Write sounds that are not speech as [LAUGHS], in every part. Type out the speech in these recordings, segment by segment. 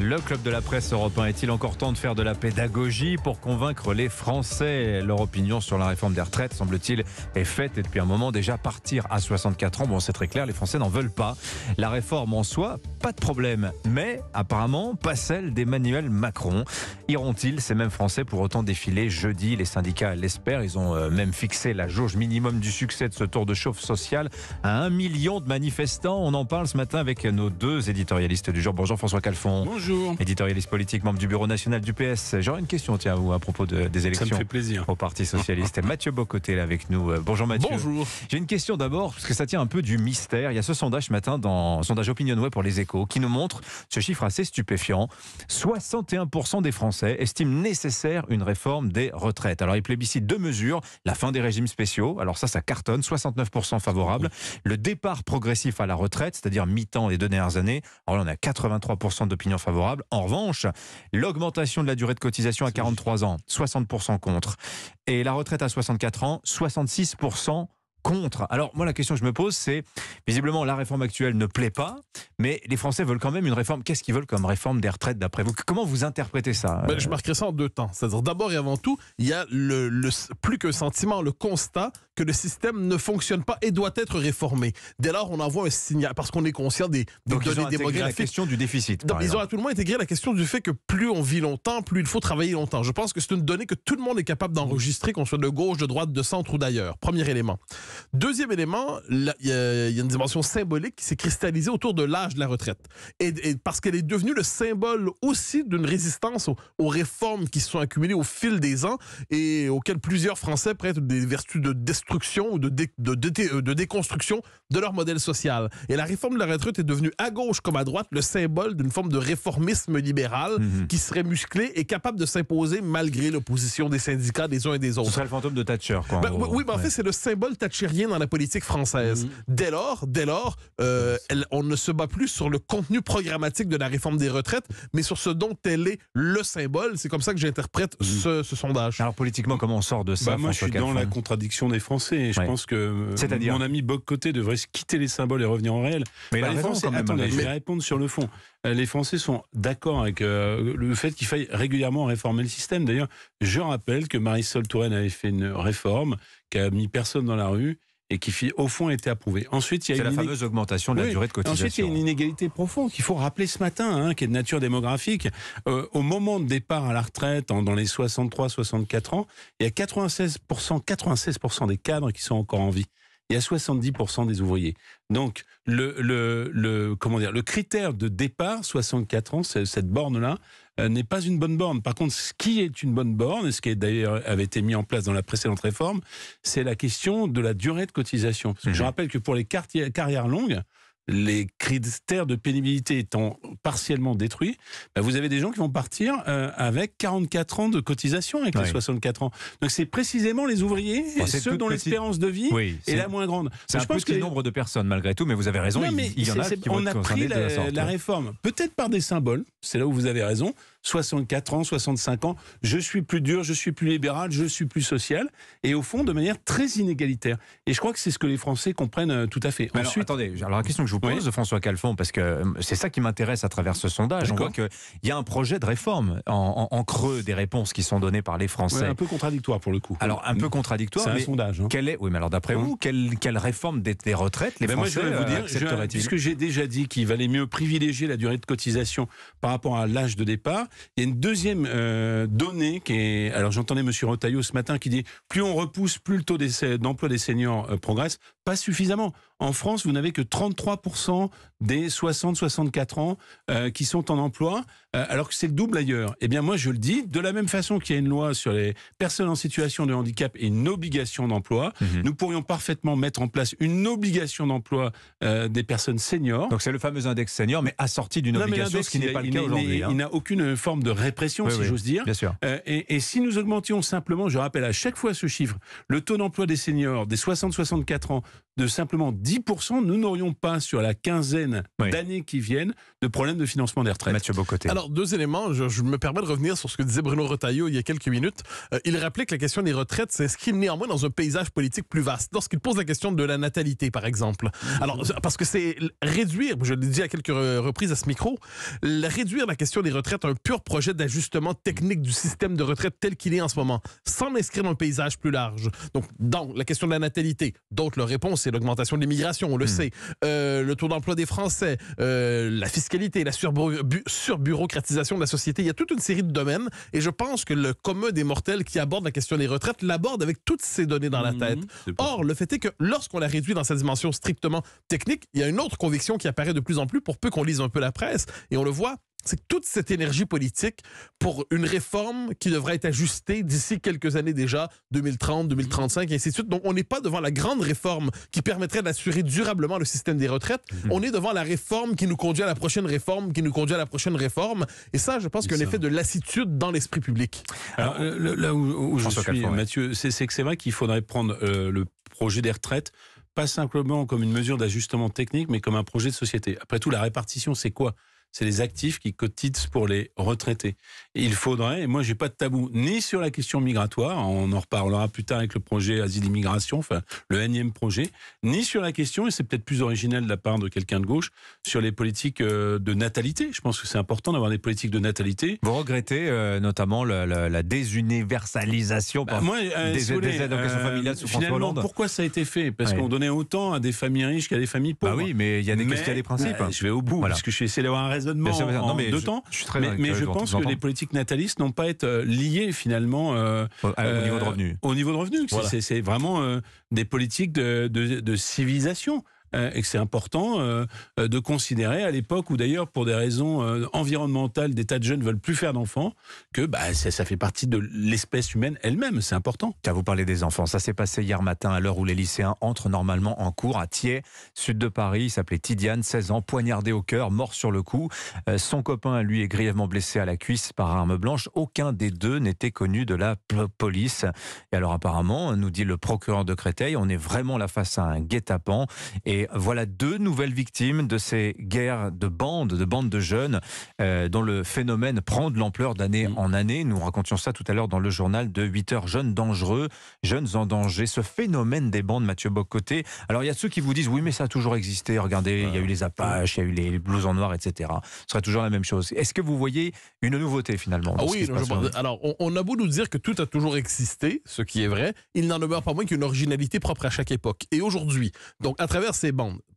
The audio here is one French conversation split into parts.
Le club de la presse européen est-il encore temps de faire de la pédagogie pour convaincre les Français Leur opinion sur la réforme des retraites, semble-t-il, est faite et depuis un moment déjà partir à 64 ans. Bon, c'est très clair, les Français n'en veulent pas. La réforme en soi, pas de problème, mais apparemment pas celle d'Emmanuel Macron. Iront-ils ces mêmes Français pour autant défiler jeudi Les syndicats l'espèrent. Ils ont euh, même fixé la jauge minimum du succès de ce tour de chauffe sociale à un million de manifestants. On en parle ce matin avec nos deux éditorialistes du jour. Bonjour François. Bonjour. Éditorialiste politique, membre du bureau national du PS. J'aurais une question, tiens, à vous, à propos de, des élections. Ça me fait plaisir. Au Parti Socialiste. [LAUGHS] Mathieu Bocoté, là, avec nous. Euh, bonjour, Mathieu. Bonjour. J'ai une question d'abord, parce que ça tient un peu du mystère. Il y a ce sondage ce matin, dans sondage OpinionWay pour les échos, qui nous montre ce chiffre assez stupéfiant. 61% des Français estiment nécessaire une réforme des retraites. Alors, ils plébiscitent deux mesures. La fin des régimes spéciaux. Alors, ça, ça cartonne. 69% favorable. Le départ progressif à la retraite, c'est-à-dire mi-temps les deux dernières années. Alors, là, on a 83% d'opinion d'opinions favorables. En revanche, l'augmentation de la durée de cotisation à 43 ans, 60% contre. Et la retraite à 64 ans, 66% contre. Alors moi la question que je me pose c'est visiblement la réforme actuelle ne plaît pas, mais les Français veulent quand même une réforme. Qu'est-ce qu'ils veulent comme réforme des retraites d'après vous Comment vous interprétez ça ben, Je marquerai ça en deux temps. C'est-à-dire d'abord et avant tout, il y a le, le, plus que sentiment, le constat que le système ne fonctionne pas et doit être réformé. Dès lors, on envoie un signal parce qu'on est conscient des, des Donc données ils ont démographiques. La question du déficit. Donc, ils ont à tout le monde intégré la question du fait que plus on vit longtemps, plus il faut travailler longtemps. Je pense que c'est une donnée que tout le monde est capable d'enregistrer, qu'on soit de gauche, de droite, de centre ou d'ailleurs. Premier élément. Deuxième élément, il y, a une dimension symbolique qui s'est cristallisée autour de l'âge de la retraite. Et, parce qu'elle est devenue le symbole aussi d'une résistance aux, réformes qui se sont accumulées au fil des ans et auxquelles plusieurs Français prêtent des vertus de ou de, euh, de, déconstruction de leur modèle social. Et la réforme de la retraite est devenue, à gauche comme à droite, le symbole d'une forme de réformisme libéral mhm. qui serait musclé et capable de s'imposer malgré l'opposition des syndicats des uns et des autres. Ce serait le fantôme de Thatcher, quoi. Ben, oui, mais ben, en fait, c'est le symbole thatcherien dans la politique française. Mhm. Dès lors, dès lors, euh, on ne se bat plus sur le contenu programmatique de la réforme des retraites, mais sur ce dont elle est le symbole. C'est comme ça que j'interprète mhm. ce, sondage. Alors politiquement, comment on sort de ça bah, Moi, je suis dans la contradiction des Français je pense que euh, mon ami Boc Côté devrait quitter les symboles et revenir en réel. Mais bah, les Français, je vais répondre sur le fond. Euh, les Français sont d'accord avec euh, le fait qu'il faille régulièrement réformer le système. D'ailleurs, je rappelle que Marisol Touraine avait fait une réforme qui a mis personne dans la rue et qui, au fond, était approuvé. Ensuite, il y a une la fameuse augmentation de la durée de cotisation. Ensuite, il y a une inégalité profonde qu'il faut rappeler ce matin, hein, qui est de nature démographique. Euh, au moment de départ à la retraite, dans les 63-64 ans, il y a 96%, 96 des cadres qui sont encore en vie y à 70% des ouvriers. Donc, le, comment dire, le critère de départ, 64 ans, cette borne-là, euh, n'est pas une bonne borne. Par contre, ce qui est une bonne borne, et ce qui d'ailleurs avait été mis en place dans la précédente réforme, c'est la question de la durée de cotisation. Je mhm. rappelle que pour les carrières longues, les critères de pénibilité étant partiellement détruits, bah, vous avez des gens qui vont partir euh, avec 44 ans de cotisation avec les 64 ans. Donc c'est précisément les ouvriers, ceux dont l'espérance de vie est, la moins grande. C'est un je pense nombre de personnes malgré tout, mais vous avez raison, il, y en a qui On vont a pris la réforme, peut-être par des symboles, c'est là où vous avez raison, 64 ans, 65 ans, je suis plus dur, je suis plus libéral, je suis plus social, et au fond de manière très inégalitaire. Et je crois que c'est ce que les Français comprennent euh, tout à fait. Ensuite, alors, attendez, alors la question que je vous pose, de François Calfon, parce que euh, c'est ça qui m'intéresse à travers ce sondage, on voit qu'il y a un projet de réforme en, creux des réponses qui sont données par les Français. un peu contradictoire pour le coup. Alors un peu mm. contradictoire. C'est un sondage. Hein. est, oui, mais alors d'après vous, mm. quelle, réforme des, retraites les Français eh ben, moi, je vais vous euh, dire, Puisque j'ai déjà dit qu'il valait mieux privilégier la durée de cotisation par rapport à l'âge de départ, il y a une deuxième euh, donnée qui est. Alors j'entendais M. Rotaillot ce matin qui dit plus on repousse, plus le taux d'emploi des seniors euh, progresse. Pas suffisamment. En France, vous n'avez que 33% des 60-64 ans euh, qui sont en emploi, euh, alors que c'est le double ailleurs. Eh bien, moi, je le dis, de la même façon qu'il y a une loi sur les personnes en situation de handicap et une obligation d'emploi, mhm. nous pourrions parfaitement mettre en place une obligation d'emploi euh, des personnes seniors. Donc, c'est le fameux index senior, mais assorti d'une obligation, ce qui n'est pas le cas aujourd'hui. Hein. Il n'a aucune forme de répression, si j'ose dire. Bien sûr. Et, et, si nous augmentions simplement, je rappelle à chaque fois ce chiffre, le taux d'emploi des seniors des 60-64 ans de simplement 10%, nous n'aurions pas sur la quinzaine d'années qui viennent de problèmes de financement des retraites. Mathieu Bocoté. Alors, deux éléments. Je, me permets de revenir sur ce que disait Bruno Retailleau il y a quelques minutes. Euh, il rappelait que la question des retraites c'est ce s'inscrit néanmoins dans un paysage politique plus vaste. Lorsqu'il pose la question de la natalité, par exemple. Alors, mhm. parce que c'est réduire, je l'ai dit à quelques reprises à ce micro, réduire la question des retraites à un pur projet d'ajustement technique du système de retraite tel qu'il est en ce moment, sans l'inscrire dans un paysage plus large. Donc, dans la question de la natalité, d'autres leur réponse, c'est l'augmentation de migration, on le hmm. sait, euh, le taux d'emploi des Français, euh, la fiscalité, la surbureaucratisation de la société. Il y a toute une série de domaines et je pense que le commun des mortels qui aborde la question des retraites l'aborde avec toutes ces données dans la hmm. tête. Or, le fait est que lorsqu'on la réduit dans sa dimension strictement technique, il y a une autre conviction qui apparaît de plus en plus pour peu qu'on lise un peu la presse et on le voit c'est toute cette énergie politique pour une réforme qui devrait être ajustée d'ici quelques années déjà, 2030, 2035, et ainsi de suite. Donc, on n'est pas devant la grande réforme qui permettrait d'assurer durablement le système des retraites. Mhm. On est devant la réforme qui nous conduit à la prochaine réforme, qui nous conduit à la prochaine réforme. Et ça, je pense qu'il y a un effet de lassitude dans l'esprit public. Alors, là où, je suis, Mathieu, c'est que c'est vrai qu'il faudrait prendre euh, le projet des retraites pas simplement comme une mesure d'ajustement technique, mais comme un projet de société. Après tout, la répartition, c'est quoi c'est les actifs qui cotisent pour les retraités. il faudrait, et moi j'ai pas de tabou, ni sur la question migratoire, on en reparlera plus tard avec le projet Asile-Immigration, enfin le énième projet, ni sur la question, et c'est peut-être plus original de la part de quelqu'un de gauche, sur les politiques euh, de natalité. Je pense que c'est important d'avoir des politiques de natalité. Vous regrettez euh, notamment la, désuniversalisation bah, euh, des, aides des aides familiales sous François Hollande Pourquoi ça a été fait Parce qu'on donnait autant à des familles riches qu'à des familles bah pauvres. Ah oui, mais il y a des principes. Bah, je vais au bout, parce que je suis essayé d'avoir un mais je, temps. mais, je pense que les politiques natalistes n'ont pas été liées finalement euh, au niveau de euh, revenus Au niveau de c'est vraiment euh, des politiques de civilisation. Euh, et que c'est important euh, euh, de considérer à l'époque où d'ailleurs pour des raisons environnementales des tas de jeunes veulent plus faire d'enfants que bah, ça, fait partie de l'espèce humaine elle-même, c'est important. Qu'à vous parlez des enfants, ça s'est passé hier matin à l'heure où les lycéens entrent normalement en cours à Thiers, sud de Paris, il s'appelait Tidiane, 16 ans, poignardé au cœur, mort sur le coup. son copain, lui, est grièvement blessé à la cuisse par arme blanche. Aucun des deux n'était connu de la police. Et alors apparemment, nous dit le procureur de Créteil, on est vraiment la face à un guet-apens et voilà deux nouvelles victimes de ces guerres de bandes, de bandes de jeunes, euh, dont le phénomène prend de l'ampleur d'année mm. en année. Nous racontions ça tout à l'heure dans le journal de 8 heures. Jeunes dangereux, jeunes en danger. Ce phénomène des bandes, Mathieu Bocoté. Alors il y a ceux qui vous disent oui, mais ça a toujours existé. Regardez, il y a eu les Apaches, il y a eu les en noir etc. Ce serait toujours la même chose. Est-ce que vous voyez une nouveauté finalement ah Oui, alors on, a beau nous dire que tout a toujours existé, ce qui est vrai, il n'en demeure pas moins qu'une originalité propre à chaque époque. Et aujourd'hui, donc à travers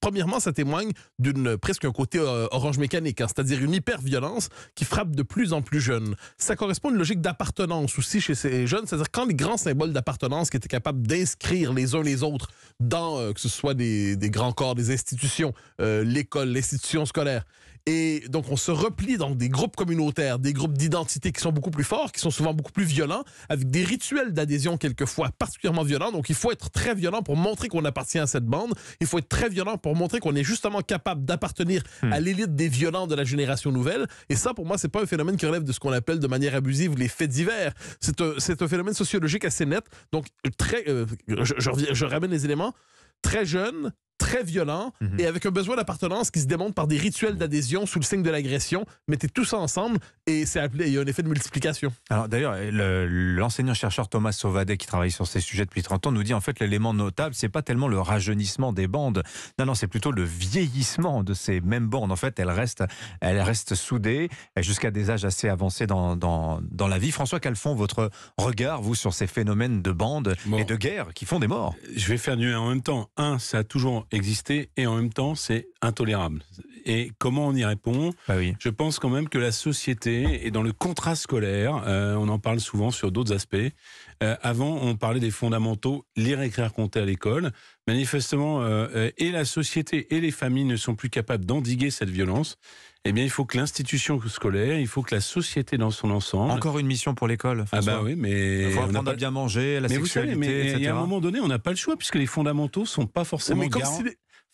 Premièrement, ça témoigne d'une presque un côté euh, orange mécanique, hein, c'est-à-dire une hyper-violence qui frappe de plus en plus jeunes. Ça correspond à une logique d'appartenance aussi chez ces jeunes, c'est-à-dire quand les grands symboles d'appartenance qui étaient capables d'inscrire les uns les autres dans, euh, que ce soit des, grands corps, des institutions, euh, l'école, l'institution scolaire, et donc, on se replie dans des groupes communautaires, des groupes d'identité qui sont beaucoup plus forts, qui sont souvent beaucoup plus violents, avec des rituels d'adhésion quelquefois particulièrement violents. Donc, il faut être très violent pour montrer qu'on appartient à cette bande. Il faut être très violent pour montrer qu'on est justement capable d'appartenir hmm. à l'élite des violents de la génération nouvelle. Et ça, pour moi, c'est pas un phénomène qui relève de ce qu'on appelle de manière abusive les faits divers. C'est un, phénomène sociologique assez net. Donc, très, euh, je, ramène les éléments. Très jeunes très violent mhm. et avec un besoin d'appartenance qui se démontre par des rituels d'adhésion sous le signe de l'agression. Mettez tout ça ensemble et c'est appelé, il y a un effet de multiplication. Alors d'ailleurs, l'enseignant-chercheur Thomas Sauvadet qui travaille sur ces sujets depuis 30 ans nous dit en fait l'élément notable, c'est pas tellement le rajeunissement des bandes, non, non, c'est plutôt le vieillissement de ces mêmes bandes. En fait, elles restent, elles restent soudées jusqu'à des âges assez avancés dans, dans, la vie. François Calfon, votre regard, vous, sur ces phénomènes de bandes et de guerres qui font des morts Je vais faire nuer en même temps. Un, ça a toujours exister et en même temps c'est intolérable. Et comment on y répond bah Je pense quand même que la société est dans le contrat scolaire, euh, on en parle souvent sur d'autres aspects. Euh, avant, on parlait des fondamentaux, lire, écrire, compter à l'école. Manifestement, euh, et la société et les familles ne sont plus capables d'endiguer cette violence eh bien, il faut que l'institution scolaire, il faut que la société dans son ensemble. Encore une mission pour l'école. Ah bah oui, mais il faut apprendre à bien manger, à la mais sexualité, vous mais à un moment donné, on n'a pas le choix puisque les fondamentaux sont pas forcément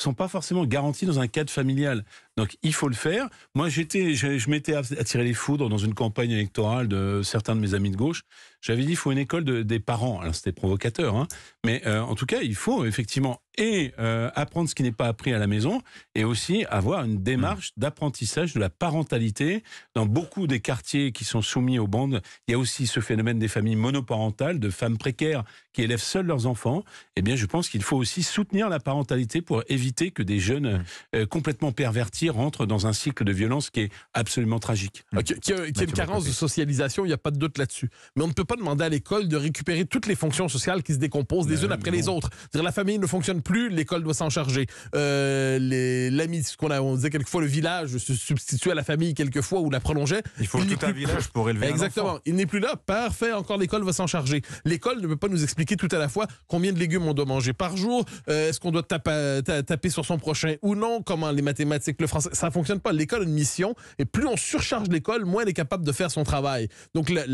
sont pas forcément garantis dans un cadre familial. Donc il faut le faire. Moi j'étais, je, je m'étais attiré les foudres dans une campagne électorale de certains de mes amis de gauche. J'avais dit, il faut une école des parents. Alors, c'était provocateur, hein. mais euh, en tout cas, il faut effectivement et euh, apprendre ce qui n'est pas appris à la maison, et aussi avoir une démarche mmh. d'apprentissage de la parentalité. Dans beaucoup des quartiers qui sont soumis aux bandes, il y a aussi ce phénomène des familles monoparentales, de femmes précaires qui élèvent seules leurs enfants. Eh bien, je pense qu'il faut aussi soutenir la parentalité pour éviter que des jeunes mmh. euh, complètement pervertis rentrent dans un cycle de violence qui est absolument tragique. Ah, qui, qui, une carence de socialisation, il n'y a pas de doute là-dessus. Mais on ne peut pas demander à l'école de récupérer toutes les fonctions sociales qui se décomposent les ben unes après les autres. -dire, la famille ne fonctionne plus, l'école doit s'en charger. Euh, L'ami, ce qu'on on disait quelquefois, le village se substituer à la famille quelquefois ou la prolongeait. Il faut tout un village pour élever Exactement. Il n'est plus là. Parfait, encore l'école va s'en charger. L'école ne peut pas nous expliquer tout à la fois combien de légumes on doit manger par jour, euh, est-ce qu'on doit taper, sur son prochain ou non, comment les mathématiques, le français, ça ne fonctionne pas. L'école a une mission et plus on surcharge l'école, moins elle est capable de faire son travail. Donc le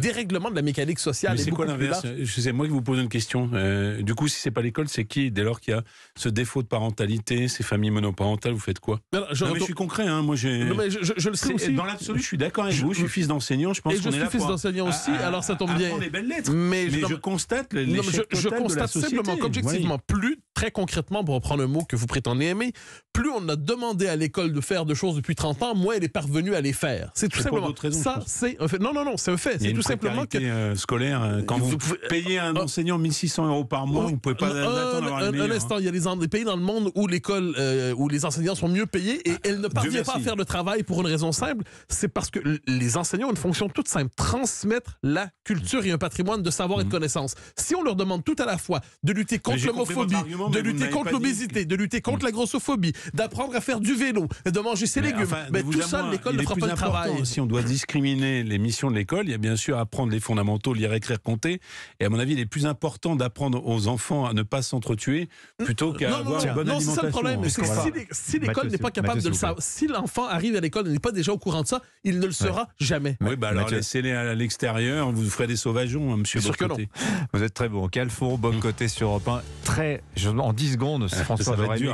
dérèglement de la mécanique sociale. Mais c'est quoi l'inverse C'est moi qui vous pose une question. Euh, du coup, si c'est pas l'école, c'est qui Dès lors qu'il y a ce défaut de parentalité, ces familles monoparentales, vous faites quoi je, suis concret. Hein. moi, j'ai. Je, je, je, le sais aussi. Dans l'absolu, je suis d'accord avec vous. Je suis fils d'enseignant. Je pense. Et je suis fils d'enseignant aussi. alors ça tombe bien. Les belles lettres. Mais, je constate. Les je, constate simplement qu'objectivement, plus très concrètement, pour reprendre un mot que vous prétendez aimer, plus on a demandé à l'école de faire de choses depuis 30 ans, moins elle est parvenue à les faire. C'est tout simplement ça. C'est un fait. Non, non, non, c'est un fait. C'est tout simplement que euh, scolaire. Euh, quand vous, payez un ah. enseignant 1600 euros par mois, oh, vous ne pouvez pas attendre un, un, hein. instant. Il y a des, pays dans le monde où l'école, euh, où les enseignants sont mieux payés et elles ah, elle ne parviennent pas à faire le travail pour une raison simple. C'est parce que les enseignants ont une fonction toute simple transmettre la culture et un patrimoine de savoir et de mhm. connaissance. Si on leur demande tout à la fois de lutter contre l'homophobie, de lutter contre l'obésité, de lutter contre la grossophobie, d'apprendre à faire du vélo, de manger ses légumes. Mais tout ça, l'école ne fera pas le travail. Si on doit discriminer les missions de l'école, il y a bien sûr apprendre les fondamentaux, lire, écrire, compter. Et à mon avis, il est plus important d'apprendre aux enfants à ne pas s'entretuer plutôt euh, qu'à avoir une bonne non, alimentation. Non, c'est ça le problème. Si l'école n'est pas capable de le savoir, si l'enfant arrive à l'école et n'est pas déjà au courant de ça, il ne le sera jamais. Oui, bah alors laissez-les à l'extérieur, vous ferez des sauvageons, hein, monsieur Bocoté. Vous êtes très bon. Calfour, bon mmh. côté sur Europe Très, en 10 secondes, ah, François Lorémy.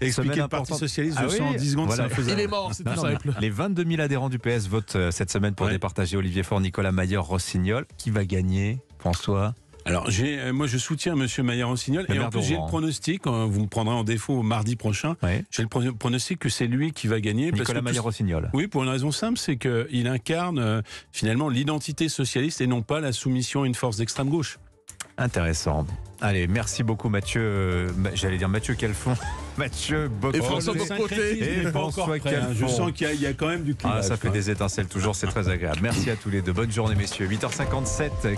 Expliquer le Parti Socialiste, ah en 10 secondes, Il est mort, c'est tout simple. Les 22 000 adhérents du PS votent euh, cette semaine pour départager Olivier Faure, Nicolas Maillard, Rossignol. Qui va gagner, François alors, euh, moi, je soutiens M. Maillard-Rossignol. Et en plus, j'ai le pronostic, hein, vous me prendrez en défaut mardi prochain, j'ai le pronostic que c'est lui qui va gagner. Nicolas Maillard-Rossignol. Oui, pour une raison simple, c'est qu'il incarne euh, finalement l'identité socialiste et non pas la soumission à une force d'extrême gauche intéressant. Allez, merci beaucoup Mathieu. Euh, j'allais dire Mathieu Calfon. [LAUGHS] Mathieu Bocoté. Et François François hein. Je sens qu'il y, a quand même du ah, climat. Ah, ça fait des étincelles toujours, c'est très agréable. Merci à tous les deux. Bonne journée messieurs. 8h57.